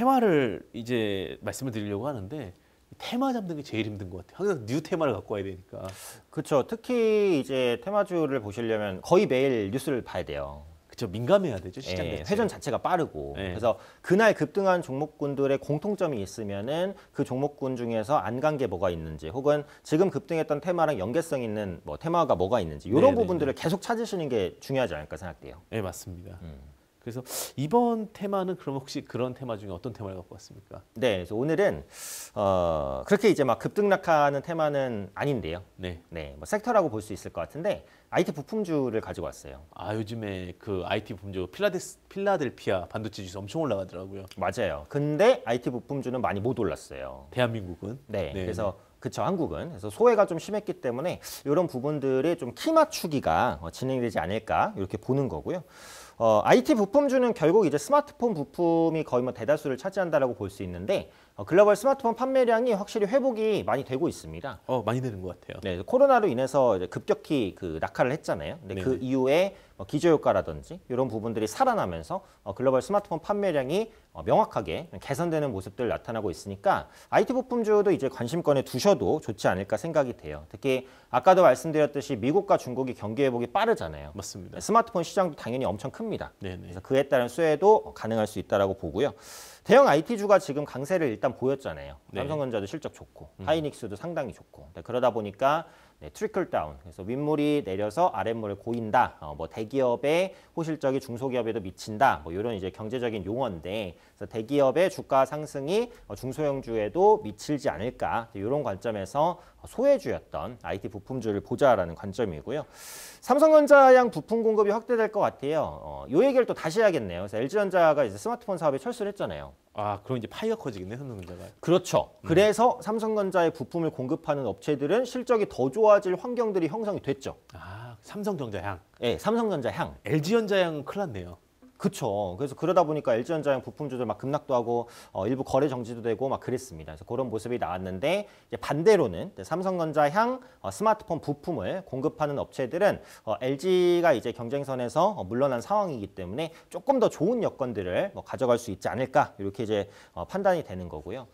테마를 이제 말씀을 드리려고 하는데 테마 잡는 게 제일 힘든 것 같아요. 항상 뉴 테마를 갖고 와야 되니까. 그렇죠. 특히 이제 테마주를 보시려면 거의 매일 뉴스를 봐야 돼요. 그렇죠. 민감해야 되죠. 시장 예, 회전 자체가 빠르고. 예. 그래서 그날 급등한 종목군들의 공통점이 있으면은 그 종목군 중에서 안간게 뭐가 있는지 혹은 지금 급등했던 테마랑 연계성 있는 뭐 테마가 뭐가 있는지 이런 네, 네 부분들을 네. 계속 찾으시는 게 중요하지 않을까 생각돼요. 네, 맞습니다. 음. 그래서 이번 테마는 그럼 혹시 그런 테마 중에 어떤 테마를 갖고 왔습니까? 네, 그래서 오늘은 어, 그렇게 이제 막 급등락하는 테마는 아닌데요. 네, 네, 뭐 섹터라고 볼 수 있을 것 같은데 IT 부품주를 가지고 왔어요. 아 요즘에 그 IT 부품주 필라데스, 필라델피아 반도체 주수 엄청 올라가더라고요. 맞아요. 근데 IT 부품주는 많이 못 올랐어요. 대한민국은 네, 네. 그래서 네. 그렇죠 한국은 그래서 소외가 좀 심했기 때문에 이런 부분들이 좀키 맞추기가 어, 진행되지 않을까 이렇게 보는 거고요. 어, IT 부품주는 결국 이제 스마트폰 부품이 거의 뭐 대다수를 차지한다라고 볼 수 있는데 어, 글로벌 스마트폰 판매량이 확실히 회복이 많이 되고 있습니다. 어 많이 되는 것 같아요. 네 코로나로 인해서 이제 급격히 그 낙하를 했잖아요. 근데 그 이후에 어, 기저효과라든지 이런 부분들이 살아나면서 어, 글로벌 스마트폰 판매량이 어, 명확하게 개선되는 모습들 나타나고 있으니까 IT 부품주도 이제 관심권에 두셔도 좋지 않을까 생각이 돼요. 특히 아까도 말씀드렸듯이 미국과 중국이 경기 회복이 빠르잖아요. 맞습니다. 네, 스마트폰 시장도 당연히 엄청 큽니다. 네네. 그래서 그에 따른 수혜도 가능할 수 있다라고 보고요. 대형 IT주가 지금 강세를 일단 보였잖아요. 네. 삼성전자도 실적 좋고 음. 하이닉스도 상당히 좋고 네, 그러다 보니까 네, 트리클 다운. 그래서 윗물이 내려서 아랫물을 고인다. 어, 뭐 대기업의 호실적이 중소기업에도 미친다. 뭐 이런 이제 경제적인 용어인데 그래서 대기업의 주가 상승이 어, 중소형주에도 미칠지 않을까. 이런 관점에서 소외주였던 IT 부품주를 보자라는 관점이고요. 삼성전자 양 부품 공급이 확대될 것 같아요. 어, 얘기를 또 다시 해야겠네요. 그래서 LG전자가 이제 스마트폰 사업에 철수를 했잖아요. 아, 그럼 이제 파이가 커지겠네, 삼성전자가. 그렇죠. 음. 그래서 삼성전자의 부품을 공급하는 업체들은 실적이 더 좋아질 환경들이 형성이 됐죠. 아, 삼성전자 향. 네, 예, 삼성전자 향. LG전자 향은 큰일 났네요. 그렇죠 그래서 그러다 보니까 LG전자형 부품 주들 막 급락도 하고 어, 일부 거래 정지도 되고 막 그랬습니다. 그래서 그런 모습이 나왔는데 이제 반대로는 이제 삼성전자향 어, 스마트폰 부품을 공급하는 업체들은 어, LG가 이제 경쟁선에서 어, 물러난 상황이기 때문에 조금 더 좋은 여건들을 뭐 가져갈 수 있지 않을까 이렇게 이제 어, 판단이 되는 거고요.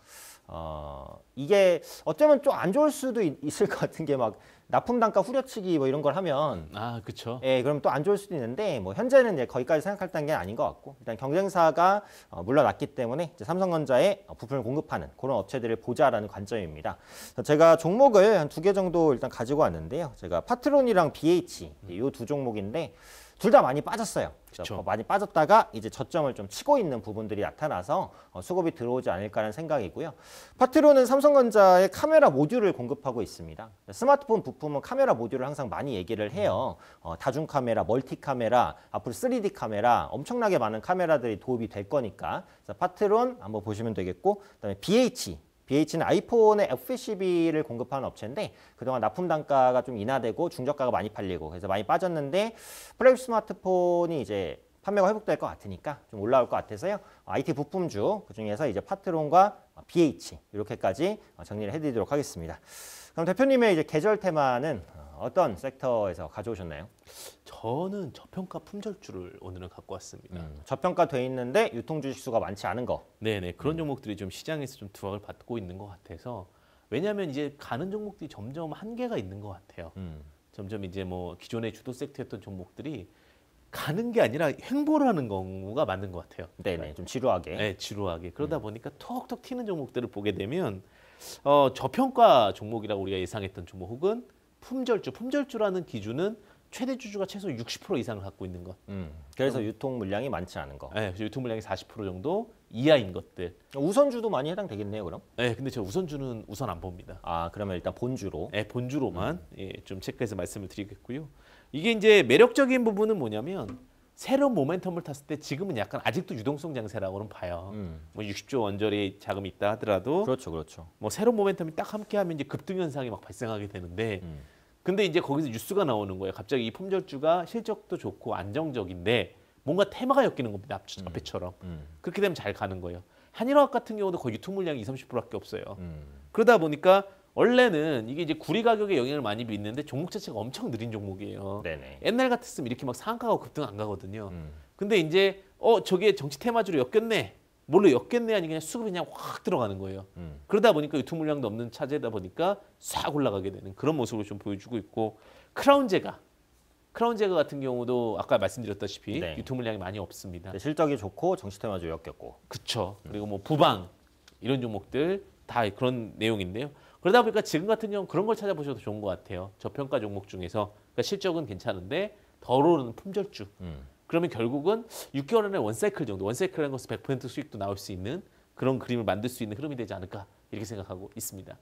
어, 이게 어쩌면 좀 안 좋을 수도 있, 을것 같은 게막 납품 단가 후려치기 뭐 이런 걸 하면 아 그렇죠. 예, 그럼 또 안 좋을 수도 있는데 뭐 현재는 이제 거기까지 생각할 단계는 아닌 것 같고 일단 경쟁사가 어, 물러났기 때문에 이제 삼성전자에 어, 부품을 공급하는 그런 업체들을 보자라는 관점입니다. 제가 종목을 한 두 개 정도 일단 가지고 왔는데요. 제가 파트론이랑 BH 이 두 종목인데 둘다 많이 빠졌어요. 그렇죠. 많이 빠졌다가 이제 저점을 좀 치고 있는 부분들이 나타나서 어, 수급이 들어오지 않을까라는 생각이고요. 파트로는 삼성전자의 카메라 모듈을 공급하고 있습니다. 스마트폰 부품은 카메라 모듈을 항상 많이 얘기를 해요. 어, 다중 카메라, 멀티 카메라, 앞으로 3D 카메라 엄청나게 많은 카메라들이 도입이 될 거니까 파트론 한번 보시면 되겠고 그다음에 BH BH는 아이폰의 FCB를 공급하는 업체인데 그동안 납품 단가가 좀 인하되고 중저가가 많이 팔리고 그래서 많이 빠졌는데 플래시 스마트폰이 이제 판매가 회복될 것 같으니까 좀 올라올 것 같아서요. IT 부품주 그중에서 이제 파트론과 BH 이렇게까지 정리를 해드리도록 하겠습니다. 그럼 대표님의 이제 계절 테마는 어, 어떤 섹터에서 가져오셨나요? 저는 저평가 품절주를 오늘은 갖고 왔습니다. 음, 저평가돼 있는데 유통 주식 수가 많지 않은 거. 네네 그런 음. 종목들이 좀 시장에서 좀 두각을 받고 있는 것 같아서 왜냐하면 이제 가는 종목들이 점점 한계가 있는 것 같아요. 음. 점점 이제 뭐 기존의 주도 섹터였던 종목들이 가는 게 아니라 횡보를 하는 경우가 맞는 것 같아요. 네네 좀 지루하게. 네 지루하게 그러다 음. 보니까 톡톡 튀는 종목들을 보게 되면 어, 저평가 종목이라고 우리가 예상했던 종목 혹은 품절주, 품절주라는 기준은 최대 주주가 최소 60% 이상을 갖고 있는 것. 음, 그래서 그럼, 유통 물량이 많지 않은 것. 네, 예, 유통 물량이 40% 정도 이하인 것들. 우선주도 많이 해당되겠네요, 그럼? 네, 근데 제가 우선주는 우선 안 봅니다. 아, 그러면 일단 본주로. 네, 본주로만 음. 예, 좀 체크해서 말씀을 드리겠고요. 이게 이제 매력적인 부분은 뭐냐면 새로운 모멘텀을 탔을 때 지금은 약간 아직도 유동성 장세라고는 봐요. 음. 뭐 60조 원짜리 자금이 있다 하더라도 그렇죠, 그렇죠. 뭐 새로운 모멘텀이 딱 함께하면 이제 급등 현상이 막 발생하게 되는데 음. 근데 이제 거기서 뉴스가 나오는 거예요. 갑자기 이 품절주가 실적도 좋고 안정적인데 뭔가 테마가 엮이는 겁니다. 앞, 음. 앞에처럼 음. 그렇게 되면 잘 가는 거예요. 한일화학 같은 경우도 거의 유통 물량이 20, 30%밖에 없어요. 음. 그러다 보니까 원래는 이게 이제 구리 가격에 영향을 많이 미는데 종목 자체가 엄청 느린 종목이에요. 네네. 옛날 같았으면 이렇게 막 상한가가 급등 안 가거든요. 음. 근데 이제 어 저게 정치 테마주로 엮였네. 뭘로 엮겠네 아니 그냥 수급이 그냥 확 들어가는 거예요. 음. 그러다 보니까 유통 물량도 없는 차제다 보니까 싹 올라가게 되는 그런 모습을 좀 보여주고 있고 크라운제가 크라운제가 같은 경우도 아까 말씀드렸다시피 네. 유통 물량이 많이 없습니다. 네, 실적이 좋고 정치 테마주 로 엮였고. 그렇죠. 음. 그리고 뭐 부방 이런 종목들 다 그런 내용인데요. 그러다 보니까 지금 같은 경우 그런 걸 찾아보셔도 좋은 것 같아요. 저평가 종목 중에서 그러니까 실적은 괜찮은데 덜오르는 품절주. 음. 그러면 결국은 6개월 안에 원사이클 정도, 원사이클이라는 것은 100% 수익도 나올 수 있는 그런 그림을 만들 수 있는 흐름이 되지 않을까 이렇게 생각하고 있습니다.